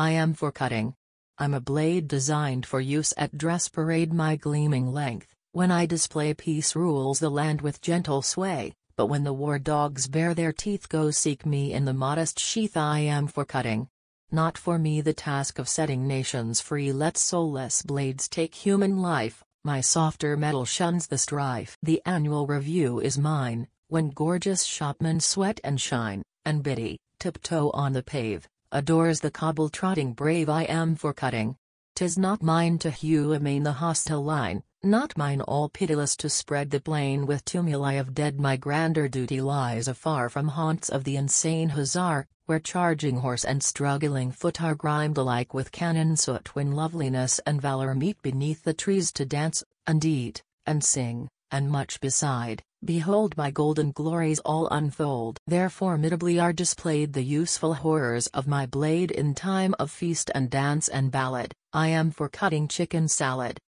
I am for cutting. I'm a blade designed for use at dress parade my gleaming length, when I display peace rules the land with gentle sway, but when the war dogs bare their teeth go seek me in the modest sheath I am for cutting. Not for me the task of setting nations free let soulless blades take human life, my softer metal shuns the strife. The annual review is mine, when gorgeous shopmen sweat and shine, and biddy, tiptoe on the pave, adores the cobble trotting brave I am for cutting. 'Tis not mine to hew amain the hostile line, not mine all pitiless to spread the plain with tumuli of dead my grander duty lies afar from haunts of the insane hussar, where charging horse and struggling foot are grimed alike with cannon soot when loveliness and valor meet beneath the trees to dance, and eat, and sing and much beside, behold my golden glories all unfold. There formidably are displayed the useful horrors of my blade in time of feast and dance and ballad, I am for cutting chicken salad,